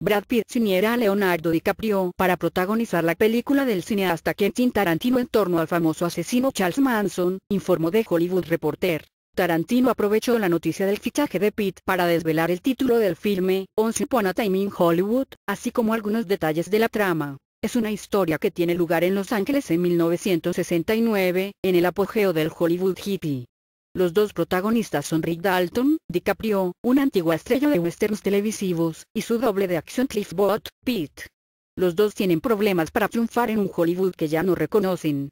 Brad Pitt se a Leonardo DiCaprio para protagonizar la película del cineasta Quentin Tarantino en torno al famoso asesino Charles Manson, informó de Hollywood Reporter. Tarantino aprovechó la noticia del fichaje de Pitt para desvelar el título del filme, Once Upon a Time in Hollywood, así como algunos detalles de la trama. Es una historia que tiene lugar en Los Ángeles en 1969, en el apogeo del Hollywood hippie. Los dos protagonistas son Rick Dalton, DiCaprio, una antigua estrella de westerns televisivos, y su doble de acción Cliff Bot, Pete. Los dos tienen problemas para triunfar en un Hollywood que ya no reconocen.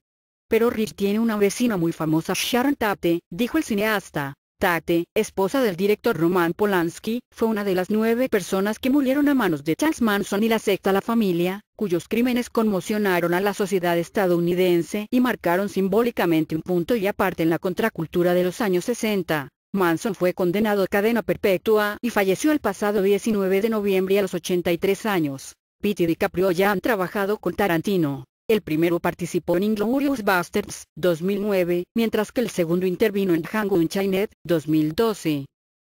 Pero Rick tiene una vecina muy famosa Sharon Tate, dijo el cineasta, Tate, esposa del director Roman Polanski, fue una de las nueve personas que murieron a manos de Charles Manson y la secta La Familia, cuyos crímenes conmocionaron a la sociedad estadounidense y marcaron simbólicamente un punto y aparte en la contracultura de los años 60. Manson fue condenado a cadena perpetua y falleció el pasado 19 de noviembre a los 83 años. Pitt y DiCaprio ya han trabajado con Tarantino. El primero participó en Inglourious Basterds, 2009, mientras que el segundo intervino en Django Chinet, 2012.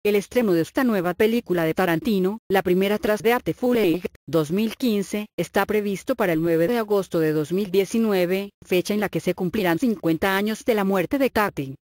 El estreno de esta nueva película de Tarantino, la primera tras de Arte Full Age, 2015, está previsto para el 9 de agosto de 2019, fecha en la que se cumplirán 50 años de la muerte de Tati.